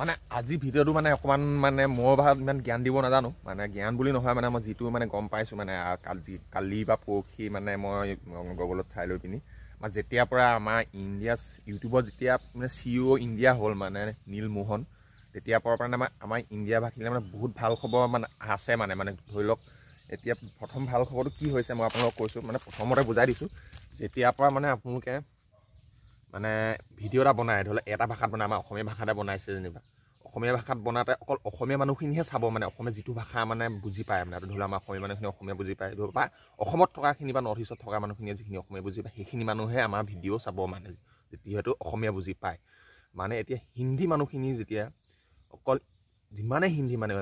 মানে আজি ভিডিঅ'টো মানে অকণমান মানে মোৰ ভাগত ইমান জ্ঞান দিব নাজানো মানে জ্ঞান বুলি নহয় মানে মই যিটো মানে গম পাইছোঁ মানে কালি কালি বা পৰহি মানে মই গগলত চাই লৈ পিনি মানে যেতিয়াৰ পৰা আমাৰ ইণ্ডিয়া ইউটিউবত যেতিয়া মানে চি অ' ইণ্ডিয়া হ'ল মানে নীল মোহন তেতিয়াৰ পৰা মানে আমাৰ আমাৰ ইণ্ডিয়া ভাষীলে মানে বহুত ভাল খবৰ মানে আছে মানে মানে ধৰি লওক এতিয়া প্ৰথম ভাল খবৰটো কি হৈছে মই আপোনালোকক কৈছোঁ মানে প্ৰথমতে বুজাই দিছোঁ যেতিয়াৰ পৰা মানে আপোনালোকে মানে ভিডিঅ' এটা বনায় ধৰি লওক এটা ভাষাত বনায় আমাৰ অসমীয়া ভাষাতে বনাইছে যেনিবা অসমীয়া ভাষাত বনাওঁতে অকল অসমীয়া মানুহখিনিহে চাব মানে অসমীয়া যিটো ভাষা মানে বুজি পায় মানে ধৰি লওক আমাৰ অসমীয়া মানুহখিনি অসমীয়া বুজি পায় ধৰক বা অসমত থকাখিনি বা নৰ্থ ইষ্টত থকা মানুহখিনিয়ে যিখিনি অসমীয়া বুজি পায় সেইখিনি মানুহে আমাৰ ভিডিঅ' চাব মানে যিহেতু অসমীয়া বুজি পায় মানে এতিয়া হিন্দী মানুহখিনি যেতিয়া অকল যিমানে হিন্দী মানে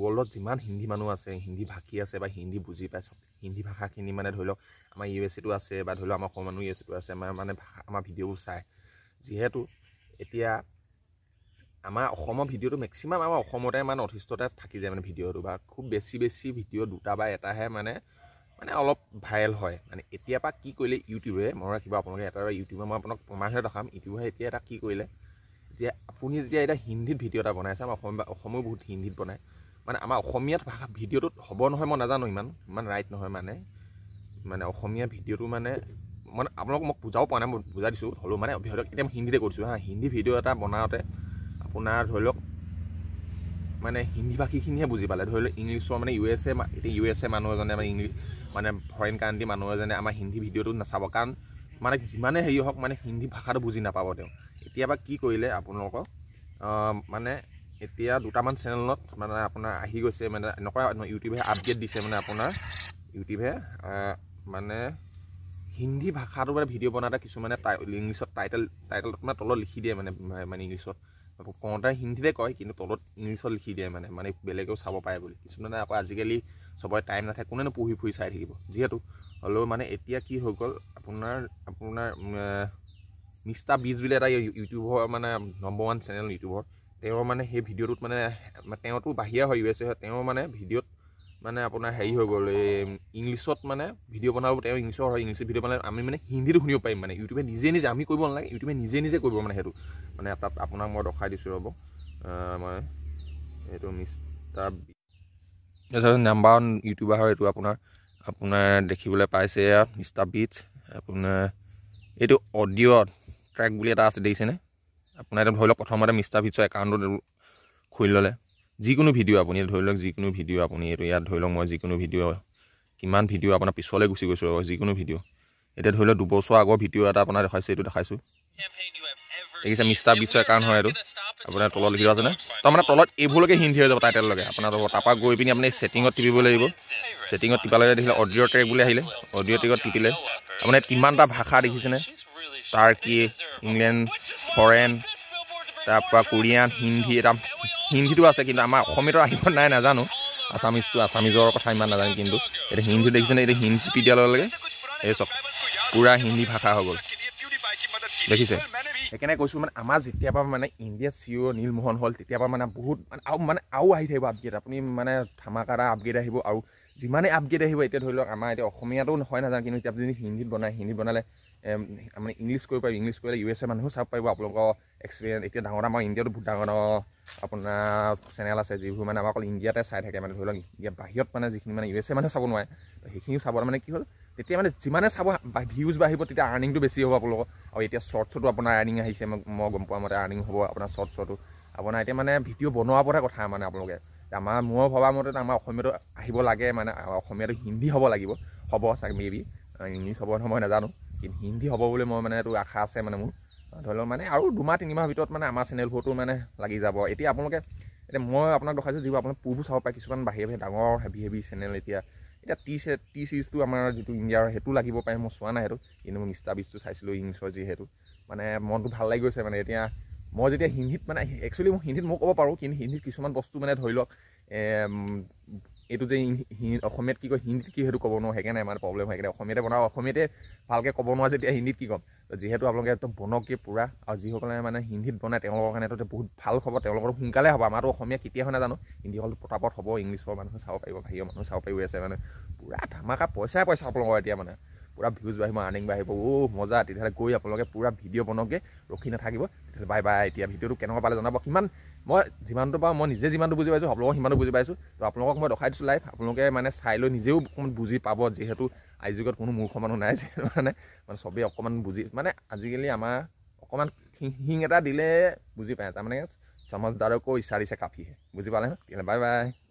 ৱৰ্ল্ডত যিমান হিন্দী মানুহ আছে হিন্দী ভাষী আছে বা হিন্দী বুজি পায় চব হিন্দী ভাষাখিনি মানে ধৰি লওক আমাৰ ইউ এছ এটো আছে বা ধৰি লওক আমাৰ অসমৰ মানুহ ইউ এছ এটো আছে আমাৰ মানে ভাষা আমাৰ ভিডিঅ'বোৰ চায় যিহেতু এতিয়া আমাৰ অসমৰ ভিডিঅ'টো মেক্সিমাম আমাৰ অসমতে মানে অথিষ্টতে থাকি যায় মানে ভিডিঅ'টো বা খুব বেছি বেছি ভিডিঅ' দুটা বা এটাহে মানে মানে অলপ ভাইৰেল হয় মানে এতিয়াৰ পৰা কি কৰিলে ইউটিউবে মই কিবা আপোনালোকে এটা ইউটিউবে মই আপোনাক প্ৰমাণহে দেখাম ইউটিউবে এতিয়া এটা কি কৰিলে যে আপুনি যেতিয়া এতিয়া হিন্দীত ভিডিঅ' এটা বনাইছে আমাৰ অসমীয়া অসমেও বহুত হিন্দীত বনায় মানে আমাৰ অসমীয়াত ভাষা ভিডিঅ'টোত হ'ব নহয় মই নাজানো ইমান ইমান ৰাইট নহয় মানে মানে অসমীয়া ভিডিঅ'টো মানে মানে আপোনালোক মোক বুজাব পৰা নাই মই বুজাই দিছোঁ হ'লেও মানে ধৰি লওক এতিয়া মই হিন্দীতে কৰিছোঁ হা হিন্দী ভিডিঅ' এটা বনাওঁতে আপোনাৰ ধৰি লওক মানে হিন্দী ভাষীখিনিহে বুজি পালে ধৰি লওক ইংলিছৰ মানে ইউ এছ এ এতিয়া ইউ এছ এ মানুহ এজনে মানে ইংলিছ মানে ফৰেইন কাণ্ট্ৰি মানুহ এজনে আমাৰ হিন্দী ভিডিঅ'টো নাচাব কাৰণ মানে যিমানে হেৰি হওক মানে হিন্দী ভাষাটো বুজি নাপাব তেওঁ কেতিয়াবা কি কৰিলে আপোনালোকক মানে এতিয়া দুটামান চেনেলত মানে আপোনাৰ আহি গৈছে মানে এনেকুৱা ইউটিউবে আপডেট দিছে মানে আপোনাৰ ইউটিউবে মানে হিন্দী ভাষাটো মানে ভিডিঅ' বনাওঁতে কিছুমানে ইংলিছত টাইটেল টাইটেলত মানে তলত লিখি দিয়ে মানে মানে ইংলিছত কওঁতে হিন্দীতে কয় কিন্তু তলত ইংলিছত লিখি দিয়ে মানে মানে বেলেগেও চাব পাৰে বুলি কিছুমানে আকৌ আজিকালি চবৰে টাইম নাথাকে কোনেনো পঢ়ি ফুৰি চাই থাকিব যিহেতু হ'লেও মানে এতিয়া কি হৈ গ'ল আপোনাৰ আপোনাৰ মিষ্টাৰ বিজ বুলি এটা ইউটিউবৰ মানে নম্বৰ ওৱান চেনেল ইউটিউবৰ তেওঁৰ মানে সেই ভিডিঅ'টোত মানে তেওঁতো বাহিৰা হৈ গৈছে তেওঁ মানে ভিডিঅ'ত মানে আপোনাৰ হেৰি হৈ গ'ল এই ইংলিছত মানে ভিডিঅ' বনাব তেওঁ ইংলিছৰ হয় ইংলিছত ভিডিঅ' বনালে আমি মানে হিন্দীটো শুনিব পাৰিম মানে ইউটিউবে নিজে নিজে আমি কৰিব নালাগে ইউটিউবে নিজে নিজে কৰিব মানে সেইটো মানে তাত আপোনাক মই দেখাই দিছোঁ ৰ'ব মই এইটো মিষ্টাৰ নাম্বাৰ ওৱান ইউটিউবাৰ হয় এইটো আপোনাৰ আপোনাৰ দেখিবলৈ পাইছে মিষ্টাৰ বিটছ আপোনাৰ এইটো অডিঅ' ট্ৰেক বুলি এটা আছে দেখিছেনে আপোনাৰ এতিয়া ধৰি লওক প্ৰথমতে মিষ্টাৰ ভিটছৰ একাউণ্টটো খুলি ল'লে যিকোনো ভিডিঅ' আপুনি ধৰি লওক যিকোনো ভিডিঅ' আপুনি এইটো ইয়াত ধৰি লওক মই যিকোনো ভিডিঅ' কিমান ভিডিঅ' আপোনাৰ পিছলৈ গুচি গৈছোঁ যিকোনো ভিডিঅ' এতিয়া ধৰি লওক দুবছৰ আগৰ ভিডিঅ' এটা আপোনাৰ দেখাইছোঁ এইটো দেখাইছোঁ দেখিছে মিষ্টাৰ বিশ্ব একাউণ্ট হয় এইটো আপোনাৰ তলত লিখি লোৱা যেনে তাৰমানে তলত এইবোৰলৈকে হিন্দী হৈ যাব টাইটেললৈকে আপোনাৰ তাৰপৰা গৈ পিনি আপুনি ছেটিঙত টিপিব লাগিব ছেটিঙত টিপালে দেখিলে অডিঅ' ট্ৰেক বুলি আহিলে অডিঅ' ট্ৰেকত টিপিলে আপোনাৰ কিমানটা ভাষা দেখিছেনে টাৰ্কী ইংলেণ্ড ফৰেন তাৰপৰা কোৰিয়ান হিন্দী এটা হিন্দীটো আছে কিন্তু আমাৰ অসমীয়াটো আহিব নাই নাজানো আছামিজটো আছামিজৰ কথা ইমান নাজানো কিন্তু এতিয়া হিন্দীটো দেখিছেনে এতিয়া হিন্দী বিদ্যালয়লৈকে এই চব পূৰা হিন্দী ভাষা হৈ গ'ল দেখিছে সেইকাৰণে কৈছোঁ মানে আমাৰ যেতিয়াৰ পৰা মানে ইণ্ডিয়াত চি অ' নীলমোহন হ'ল তেতিয়াৰ পৰা মানে বহুত মানে আৰু মানে আৰু আহি থাকিব আপডেট আপুনি মানে ধামাকা এটা আপডেট আহিব আৰু যিমানেই আপগ্ৰেড আহিব এতিয়া ধৰি লওক আমাৰ এতিয়া অসমীয়াটো হয় নাজানো কিন্তু এতিয়া যদি হিন্দীত বনায় হিন্দীত বনালে মানে ইংলিছ কৰিব পাৰিব ইংলিছ কৰিলে ইউ এছ এ মানুহেও চাব পাৰিব আপোনালোকৰ এক্সপেৰিয়েঞ্চ এতিয়া ডাঙৰ আমাৰ ইণ্ডিয়াতো বহুত ডাঙৰ ডাঙৰ আপোনাৰ চেনেল আছে যিবোৰ মানে আমাৰ অকল ইণ্ডিয়াতে চাই থাকে মানে ধৰি লওক ইণ্ডিয়া বাহিৰত মানে যিখিনি মানে ইউ এছ এ মানুহে চাব নোৱাৰে তো সেইখিনিও চাব মানে কি হ'ল তেতিয়া মানে যিমানে চাব ভিউজ বাঢ়িব তেতিয়া আৰ্ণিংটো বেছি হ'ব আপোনালোকৰ আৰু এতিয়া শ্বৰ্ট শ্বটো আপোনাৰ আৰ্ণিং আহিছে মই গম পোৱা মতে আৰ্ণিং হ'ব আপোনাৰ শ্বৰ্ট শ্বটো আপোনাৰ এতিয়া মানে ভিডিঅ' বনোৱাৰ পৰা কথা মানে আপোনালোকে আমাৰ মোৰ ভবা মতে আমাৰ অসমীয়াটো আহিব লাগে মানে অসমীয়াটো হিন্দী হ'ব লাগিব হ'ব চাগে মে বি ইংলিছ হ'ব নহয় মই নাজানো কিন্তু হিন্দী হ'ব বুলি মই মানে এইটো আশা আছে মানে মোৰ ধৰি লওক মানে আৰু দুমাহ তিনিমাহৰ ভিতৰত মানে আমাৰ চেনেলবোৰতো মানে লাগি যাব এতিয়া আপোনালোকে এতিয়া মই আপোনাক দেখাইছোঁ যিবোৰ আপোনাৰ পূবো চাব পাৰে কিছুমান বাহিৰে বাহিৰে ডাঙৰ হেভি হেভি চেনেল এতিয়া এতিয়া টি চে টি চিৰিজটো আমাৰ যিটো ইণ্ডিয়াৰ সেইটো লাগিব পাৰে মই চোৱা নাই সেইটো কিন্তু মই মিষ্টাৰ বিচটো চাইছিলোঁ ইংলিছৰ যিহেতু মানে মনটো ভাল লাগি গৈছে মানে এতিয়া মই যেতিয়া হিন্দীত মানে একচুৱেলি মই হিন্দীত মই ক'ব পাৰোঁ কিন্তু হিন্দীত কিছুমান বস্তু মানে ধৰি লওক এইটো যে অসমীয়াত কি কয় হিন্দীত কি সেইটো ক'ব নোৱাৰোঁ সেইকাৰণে মানে প্ৰব্লেম হয় সেইকাৰণে অসমীয়াতে বনাওঁ অসমীয়াতে ভালকৈ ক'ব নোৱাৰোঁ যেতিয়া হিন্দীত কি ক'ম যিহেতু আপোনালোকে একদম বনকে পূৰা আৰু যিসকলে মানে হিন্দীত বনায় তেওঁলোকৰ কাৰণেতো বহুত ভাল খবৰ তেওঁলোকৰ সোনকালে হ'ব আমাৰতো অসমীয়া কেতিয়া হয় নাজানো হিন্দী হলটো পটাপট হ'ব ইংলিছৰ মানুহে চাব পাৰিব বাহিৰৰ মানুহে চাব পাৰিব আছে মানে পূৰা ধামাকা পইচাই পইচা আপোনালোকৰ এতিয়া মানে পুরা ভিউজ বাঢ়িব আর্নিং বাঢ়িব ও মজা তেতিয়াহ'লে গৈ আপোনালোকে পুরো ভিডিঅ' বনকে ৰখি নাথাকিব তেতিয়াহ'লে বাই বাই এতিয়া ভিডিঅ'টো কেনেকুৱা পালে জনাব সিমান মই যিমানটো পাওঁ মই নিজে যিমানটো বুজি পাইছোঁ আপোনালোকক সিমানটো বুজি পাইছোঁ তো আপোনালোকক মই দেখাই দিছোঁ লাইভ আপোনালোকে মানে চাই লৈ নিজেও অকণমান বুজি পাব যিহেতু যেহেতু যুগত কোনো মূৰ্খ মানুহ নাই যে মানে মানে চবেই অকণমান বুজি মানে আজিকালি আমার অকান হিং এটা দিলে বুজি পায় তাৰমানে মানে সমাজদাৰকও ইচ্ছা দিছে কাফি হে বুঝি পালে বাই বাই